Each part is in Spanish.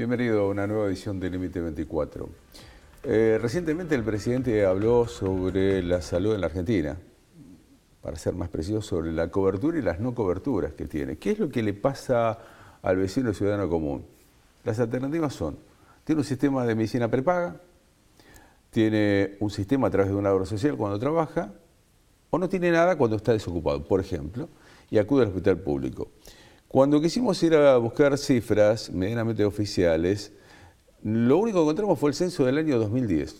Bienvenido a una nueva edición de Límite 24. Eh, recientemente el presidente habló sobre la salud en la Argentina, para ser más preciso, sobre la cobertura y las no coberturas que tiene. ¿Qué es lo que le pasa al vecino ciudadano común? Las alternativas son, tiene un sistema de medicina prepaga, tiene un sistema a través de un agro social cuando trabaja, o no tiene nada cuando está desocupado, por ejemplo, y acude al hospital público. Cuando quisimos ir a buscar cifras medianamente oficiales, lo único que encontramos fue el censo del año 2010.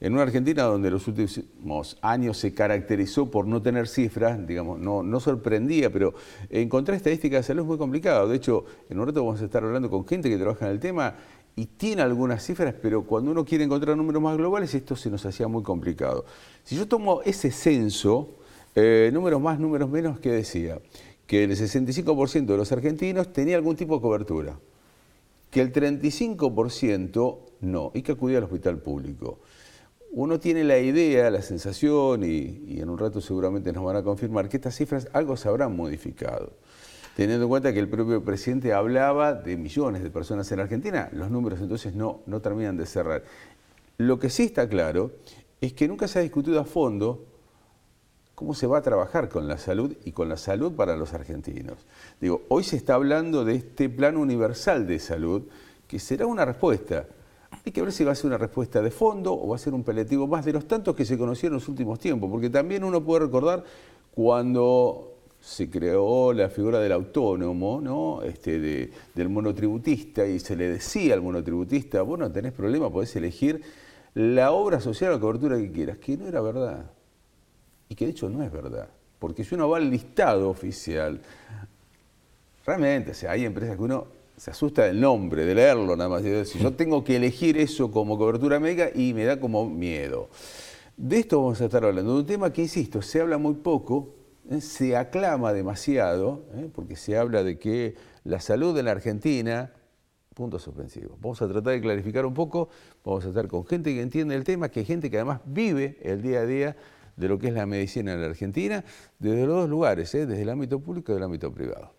En una Argentina donde los últimos años se caracterizó por no tener cifras, digamos, no, no sorprendía, pero encontrar estadísticas de salud es muy complicado. De hecho, en un rato vamos a estar hablando con gente que trabaja en el tema y tiene algunas cifras, pero cuando uno quiere encontrar números más globales, esto se nos hacía muy complicado. Si yo tomo ese censo, eh, números más, números menos, ¿qué decía? que el 65% de los argentinos tenía algún tipo de cobertura, que el 35% no, y que acudía al hospital público. Uno tiene la idea, la sensación, y, en un rato seguramente nos van a confirmar que estas cifras algo se habrán modificado, teniendo en cuenta que el propio presidente hablaba de millones de personas en Argentina, los números entonces no, no terminan de cerrar. Lo que sí está claro es que nunca se ha discutido a fondo cómo se va a trabajar con la salud y con la salud para los argentinos. Digo, hoy se está hablando de este plan universal de salud, que será una respuesta. Hay que ver si va a ser una respuesta de fondo o va a ser un paliativo más de los tantos que se conocieron en los últimos tiempos, porque también uno puede recordar cuando se creó la figura del autónomo, ¿no? Este, del monotributista, y se le decía al monotributista, bueno, tenés problema, podés elegir la obra social o la cobertura que quieras, que no era verdad y que de hecho no es verdad. Porque si uno va al listado oficial, realmente, o hay empresas que uno se asusta del nombre, de leerlo nada más. Si yo tengo que elegir eso como cobertura médica y me da como miedo. De esto vamos a estar hablando, de un tema que, insisto, se habla muy poco, ¿eh? se aclama demasiado, ¿eh? porque se habla de que la salud en la Argentina, punto suspensivo. Vamos a tratar de clarificar un poco, vamos a estar con gente que entiende el tema, que hay gente que además vive el día a día de lo que es la medicina en la Argentina, desde los dos lugares, ¿eh? desde el ámbito público y el ámbito privado.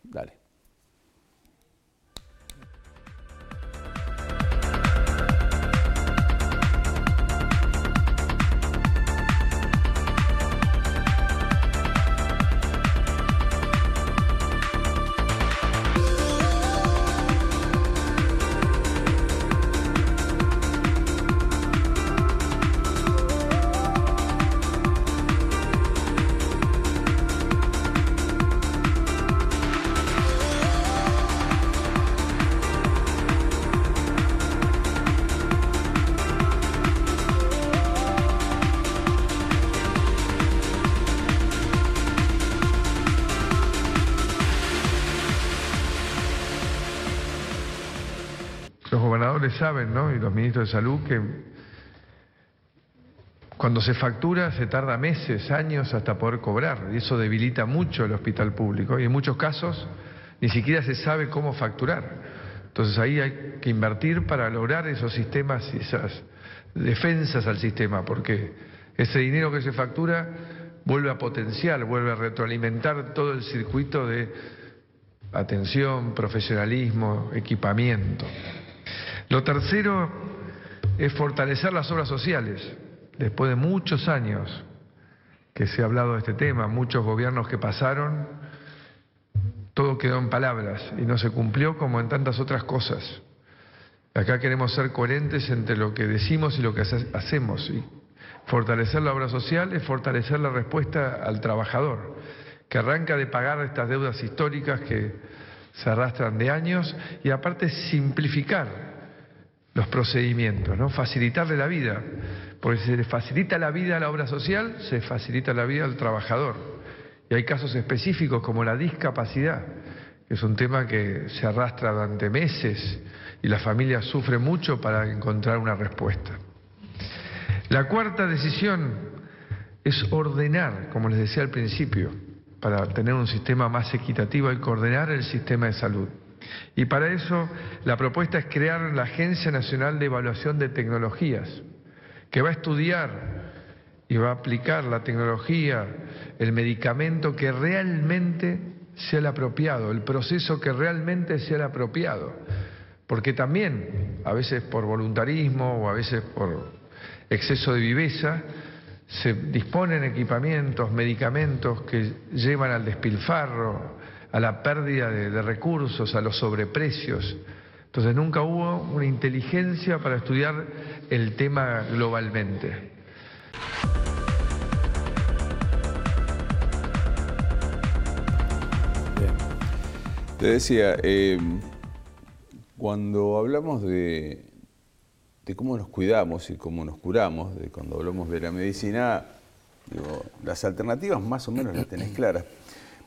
saben, ¿no? Y los ministros de salud que cuando se factura se tarda meses, años hasta poder cobrar y eso debilita mucho el hospital público y en muchos casos ni siquiera se sabe cómo facturar. Entonces ahí hay que invertir para lograr esos sistemas y esas defensas al sistema porque ese dinero que se factura vuelve a potenciar, vuelve a retroalimentar todo el circuito de atención, profesionalismo, equipamiento. Lo tercero es fortalecer las obras sociales. Después de muchos años que se ha hablado de este tema, muchos gobiernos que pasaron, todo quedó en palabras y no se cumplió como en tantas otras cosas. Acá queremos ser coherentes entre lo que decimos y lo que hacemos. Y fortalecer la obra social es fortalecer la respuesta al trabajador, que arranca de pagar estas deudas históricas que se arrastran de años y aparte simplificar los procedimientos, ¿no? Facilitarle la vida. Porque si se le facilita la vida a la obra social, se facilita la vida al trabajador. Y hay casos específicos como la discapacidad, que es un tema que se arrastra durante meses y la familia sufre mucho para encontrar una respuesta. La cuarta decisión es ordenar, como les decía al principio, para tener un sistema más equitativo, hay que ordenar el sistema de salud. Y para eso la propuesta es crear la Agencia Nacional de Evaluación de Tecnologías, que va a estudiar y va a aplicar la tecnología, el medicamento que realmente sea el apropiado, el proceso que realmente sea el apropiado. Porque también, a veces por voluntarismo o a veces por exceso de viveza, se disponen equipamientos, medicamentos que llevan al despilfarro, a la pérdida de, recursos, a los sobreprecios. Entonces nunca hubo una inteligencia para estudiar el tema globalmente. Te decía, eh, cuando hablamos de, cómo nos cuidamos y cómo nos curamos, de cuando hablamos de la medicina, las alternativas más o menos las tenés claras.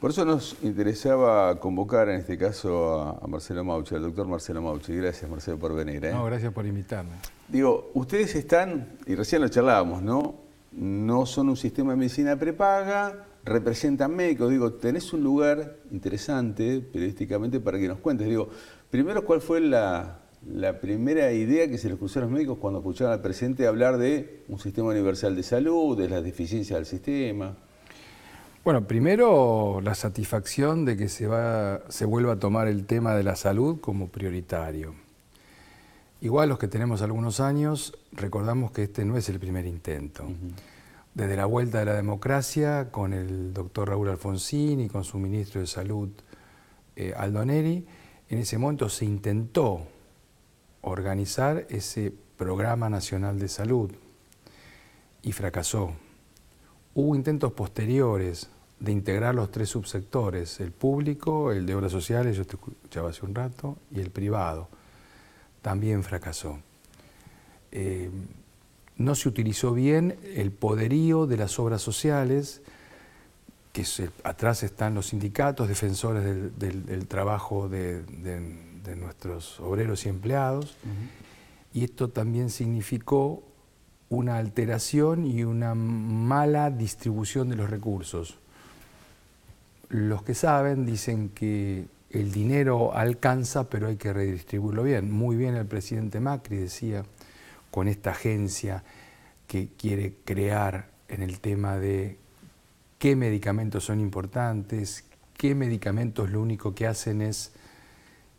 Por eso nos interesaba convocar en este caso a, Marcelo maucho al doctor Marcelo maucho gracias, Marcelo, por venir. ¿eh? No, gracias por invitarme. Digo, ustedes están, y recién lo charlábamos, ¿no? No son un sistema de medicina prepaga, representan médicos. Digo, tenés un lugar interesante periodísticamente para que nos cuentes. Digo, primero, ¿cuál fue la, la primera idea que se les cruzó a los médicos cuando escucharon al presidente hablar de un sistema universal de salud, de las deficiencias del sistema? Bueno, primero la satisfacción de que se, va, se vuelva a tomar el tema de la salud como prioritario. Igual los que tenemos algunos años recordamos que este no es el primer intento. Desde la vuelta de la democracia, con el doctor Raúl Alfonsín y con su ministro de Salud, eh, Aldo Neri, en ese momento se intentó organizar ese Programa Nacional de Salud y fracasó. Hubo intentos posteriores de integrar los tres subsectores, el público, el de obras sociales, yo te escuchaba hace un rato, y el privado, también fracasó. Eh, no se utilizó bien el poderío de las obras sociales, que atrás están los sindicatos defensores del, trabajo de, nuestros obreros y empleados, y esto también significó una alteración y una mala distribución de los recursos los que saben dicen que el dinero alcanza, pero hay que redistribuirlo bien. Muy bien el presidente Macri decía, con esta agencia que quiere crear en el tema de qué medicamentos son importantes, qué medicamentos lo único que hacen es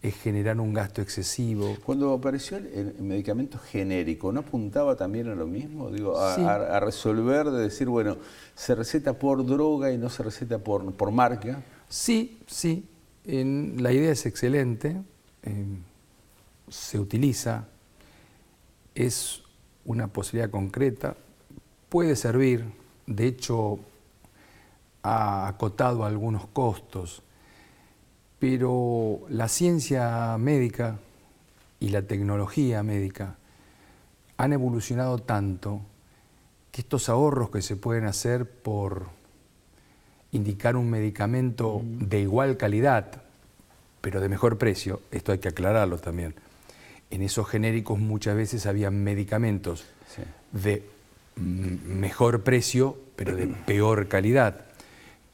es generar un gasto excesivo. Cuando apareció el, medicamento genérico, ¿no apuntaba también a lo mismo? Digo, a, a, resolver de decir, bueno, se receta por droga y no se receta por, marca. Sí, sí. la idea es excelente. Em, se utiliza. Es una posibilidad concreta. Puede servir. De hecho, ha acotado algunos costos pero la ciencia médica y la tecnología médica han evolucionado tanto que estos ahorros que se pueden hacer por indicar un medicamento de igual calidad, pero de mejor precio, esto hay que aclararlo también. En esos genéricos muchas veces había medicamentos de mejor precio, pero de peor calidad.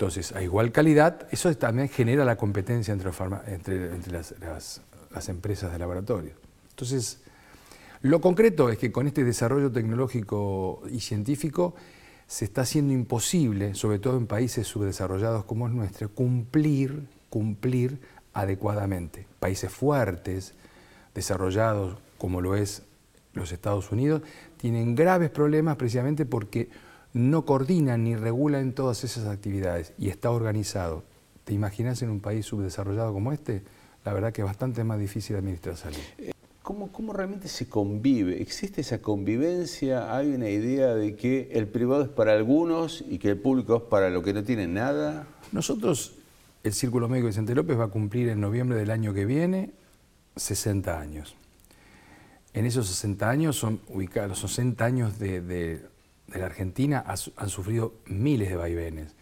Entonces, a igual calidad, eso también genera la competencia entre, entre, entre las, empresas de laboratorio. Entonces, lo concreto es que con este desarrollo tecnológico y científico se está haciendo imposible, sobre todo en países subdesarrollados como es nuestro, cumplir, cumplir adecuadamente. Países fuertes, desarrollados como lo es los Estados Unidos, tienen graves problemas precisamente porque no coordina ni regula en todas esas actividades y está organizado. ¿Te imaginas en un país subdesarrollado como este? La verdad que es bastante más difícil administrar salud. Eh, ¿Cómo, realmente se convive? ¿Existe esa convivencia? ¿Hay una idea de que el privado es para algunos y que el público es para lo que no tiene nada? Nosotros, el Círculo Médico Vicente López va a cumplir en noviembre del año que viene 60 años. En esos 60 años son ubicados, los 60 años de de la Argentina han sufrido miles de vaivenes.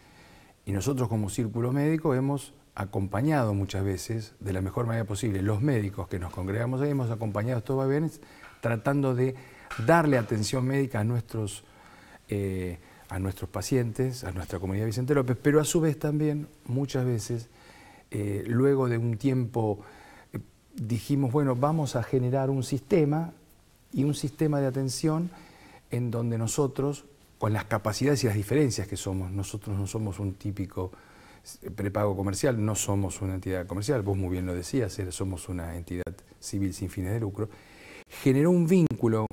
Y nosotros como círculo médico hemos acompañado muchas veces de la mejor manera posible. Los médicos que nos congregamos ahí hemos acompañado estos vaivenes tratando de darle atención médica a nuestros, eh, a nuestros pacientes, a nuestra comunidad Vicente López, pero a su vez también muchas veces, eh, luego de un tiempo, eh, dijimos, bueno, vamos a generar un sistema y un sistema de atención en donde nosotros, con las capacidades y las diferencias que somos, nosotros no somos un típico prepago comercial, no somos una entidad comercial, vos muy bien lo decías, somos una entidad civil sin fines de lucro, generó un vínculo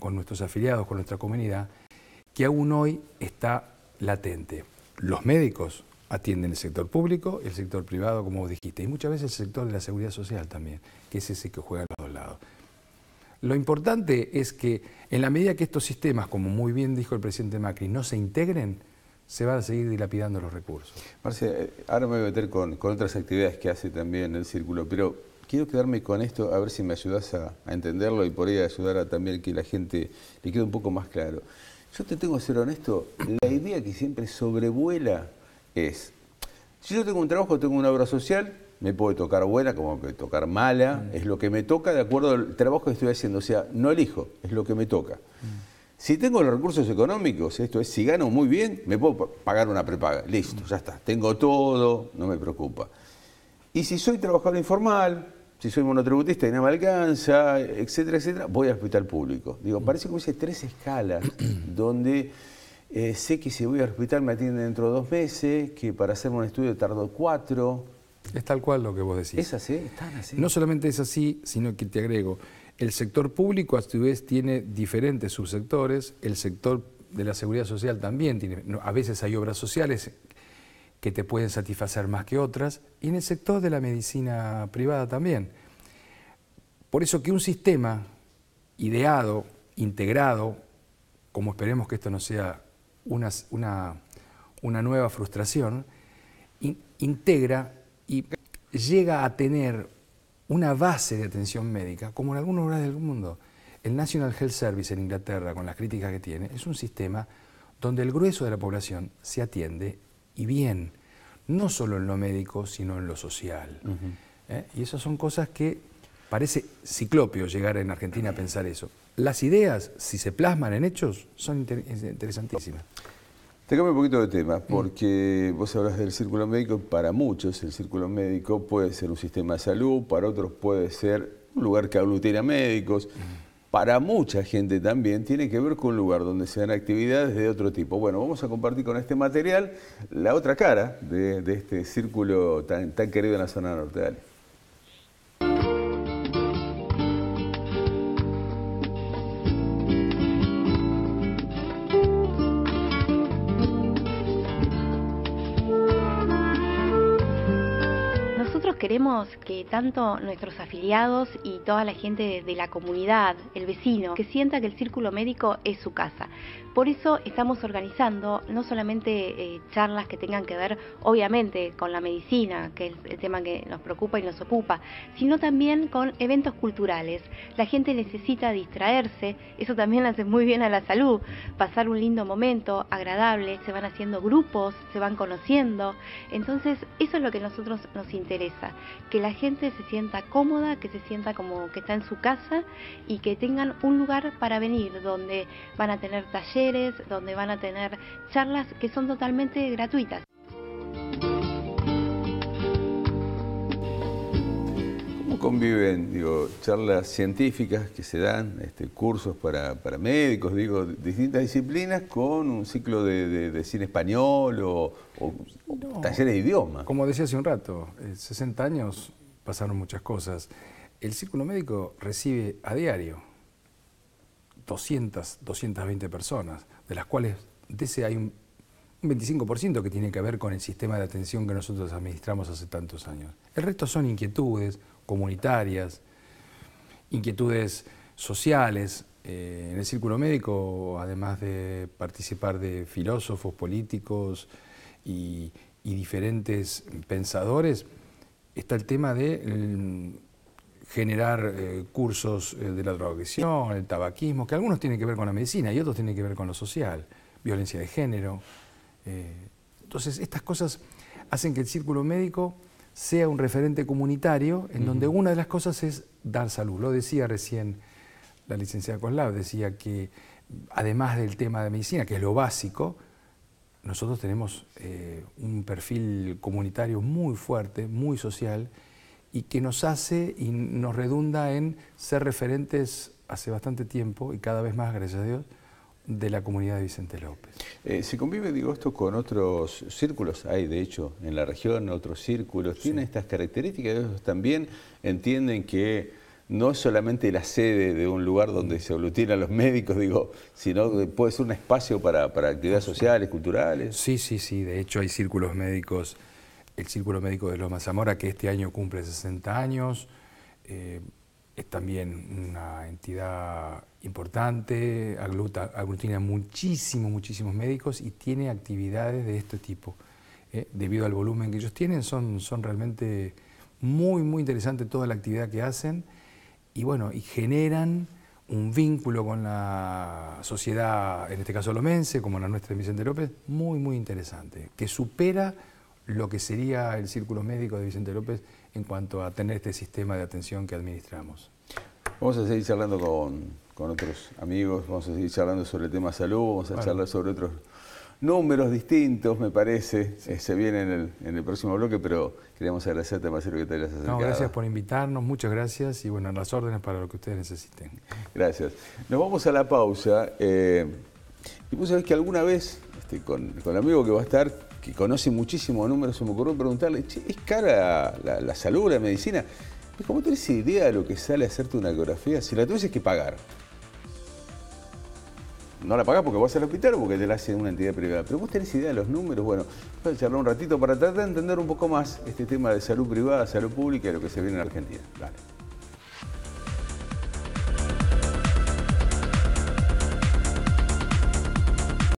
con nuestros afiliados, con nuestra comunidad, que aún hoy está latente. Los médicos atienden el sector público el sector privado, como vos dijiste, y muchas veces el sector de la seguridad social también, que es ese que juega a los dos lados. Lo importante es que en la medida que estos sistemas, como muy bien dijo el presidente Macri, no se integren, se van a seguir dilapidando los recursos. Marcia, eh, ahora me voy a meter con, otras actividades que hace también el círculo, pero quiero quedarme con esto, a ver si me ayudas a, a, entenderlo y por ahí ayudar a también que la gente le quede un poco más claro. Yo te tengo que ser honesto, la idea que siempre sobrevuela es, si yo tengo un trabajo, tengo una obra social, me puede tocar buena como puede tocar mala, mm. es lo que me toca de acuerdo al trabajo que estoy haciendo, o sea, no elijo, es lo que me toca. Mm. Si tengo los recursos económicos, esto es, si gano muy bien, me puedo pagar una prepaga, listo, mm. ya está, tengo todo, no me preocupa. Y si soy trabajador informal, si soy monotributista y no me alcanza, etcétera, etcétera, voy al hospital público. Digo, parece como hubiese tres escalas donde eh, sé que si voy al hospital me atienden dentro de dos meses, que para hacerme un estudio tardo cuatro, es tal cual lo que vos decís. Es así, así. No solamente es así, sino que te agrego, el sector público a su vez tiene diferentes subsectores, el sector de la seguridad social también tiene, a veces hay obras sociales que te pueden satisfacer más que otras, y en el sector de la medicina privada también. Por eso que un sistema ideado, integrado, como esperemos que esto no sea una, una, nueva frustración, integra y llega a tener una base de atención médica, como en algunos lugares del mundo. El National Health Service en Inglaterra, con las críticas que tiene, es un sistema donde el grueso de la población se atiende y bien, no solo en lo médico, sino en lo social. ¿Eh? Y esas son cosas que parece ciclopio llegar en Argentina a pensar eso. Las ideas, si se plasman en hechos, son interesantísimas. Te cambio un poquito de tema, mm. porque vos hablas del círculo médico, para muchos el círculo médico puede ser un sistema de salud, para otros puede ser un lugar que aglutina médicos, mm. para mucha gente también tiene que ver con un lugar donde se dan actividades de otro tipo. Bueno, vamos a compartir con este material la otra cara de, este círculo tan, querido en la zona norte. Dale. queremos que tanto nuestros afiliados y toda la gente de, la comunidad, el vecino, que sienta que el círculo médico es su casa. Por eso estamos organizando no solamente eh, charlas que tengan que ver, obviamente, con la medicina, que es el tema que nos preocupa y nos ocupa, sino también con eventos culturales. La gente necesita distraerse, eso también hace muy bien a la salud, pasar un lindo momento, agradable, se van haciendo grupos, se van conociendo. Entonces, eso es lo que a nosotros nos interesa, que la gente se sienta cómoda, que se sienta como que está en su casa y que tengan un lugar para venir donde van a tener talleres, donde van a tener charlas que son totalmente gratuitas. conviven digo, charlas científicas que se dan, este, cursos para, médicos, digo, distintas disciplinas con un ciclo de, cine español o, talleres de idioma. Como decía hace un rato, 60 eh, años pasaron muchas cosas. El círculo médico recibe a diario 200, 220 personas, de las cuales de hay un, un 25% que tiene que ver con el sistema de atención que nosotros administramos hace tantos años. El resto son inquietudes, comunitarias, inquietudes sociales. Eh, en el círculo médico, además de participar de filósofos, políticos y, diferentes pensadores, está el tema de mm, generar eh, cursos eh, de la drogadicción, el tabaquismo, que algunos tienen que ver con la medicina y otros tienen que ver con lo social, violencia de género. entonces, estas cosas hacen que el círculo médico sea un referente comunitario en donde una de las cosas es dar salud. Lo decía recién la licenciada Coslav, decía que además del tema de medicina, que es lo básico, nosotros tenemos eh, un perfil comunitario muy fuerte, muy social, y que nos hace y nos redunda en ser referentes hace bastante tiempo y cada vez más, gracias a Dios, de la comunidad de Vicente López. Eh, ¿Se convive, digo, esto con otros círculos? Hay, de hecho, en la región otros círculos. ¿Tienen estas características? Ellos también entienden que no es solamente la sede de un lugar donde se aglutinan los médicos, digo, sino que puede ser un espacio para, actividades sociales, culturales. Sí, sí, sí. De hecho, hay círculos médicos, el Círculo Médico de Loma Zamora, que este año cumple 60 años. Eh, es también una entidad importante, aglutina muchísimos, muchísimos médicos y tiene actividades de este tipo. ¿eh? debido al volumen que ellos tienen, son, son realmente muy, muy interesantes toda la actividad que hacen y bueno, y generan un vínculo con la sociedad, en este caso lomense, como la nuestra de Vicente López, muy, muy interesante, que supera lo que sería el Círculo Médico de Vicente López en cuanto a tener este sistema de atención que administramos. Vamos a seguir charlando con, otros amigos, vamos a seguir charlando sobre el tema salud, vamos a charlar sobre otros números distintos, me parece. Eh, se viene en el, próximo bloque, pero queríamos agradecerte, Marcelo, que te hayas acercado. No, gracias por invitarnos, muchas gracias y bueno, las órdenes para lo que ustedes necesiten. Gracias. Nos vamos a la pausa. Eh, y vos sabés que alguna vez, este, con, con el amigo que va a estar, que conoce muchísimos números, se me ocurrió preguntarle, ¿es cara la, salud, la medicina? ¿Cómo tenés idea de lo que sale hacerte una ecografía? Si la tuvieses que pagar, no la pagás porque vas al hospital o porque te la hace una entidad privada. Pero vos tenés idea de los números, bueno, voy a charlar un ratito para tratar de entender un poco más este tema de salud privada, salud pública y lo que se viene en Argentina.